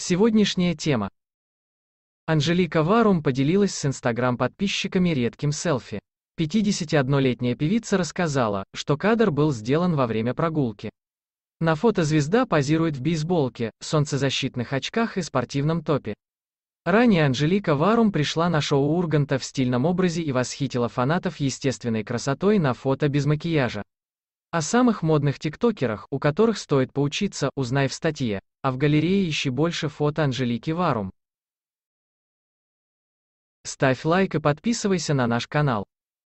Сегодняшняя тема. Анжелика Варум поделилась с инстаграм-подписчиками редким селфи. 51-летняя певица рассказала, что кадр был сделан во время прогулки. На фото звезда позирует в бейсболке, солнцезащитных очках и спортивном топе. Ранее Анжелика Варум пришла на шоу Урганта в стильном образе и восхитила фанатов естественной красотой на фото без макияжа. О самых модных тиктокерах, у которых стоит поучиться, узнай в статье, а в галерее ищи больше фото Анжелики Варум. Ставь лайк и подписывайся на наш канал.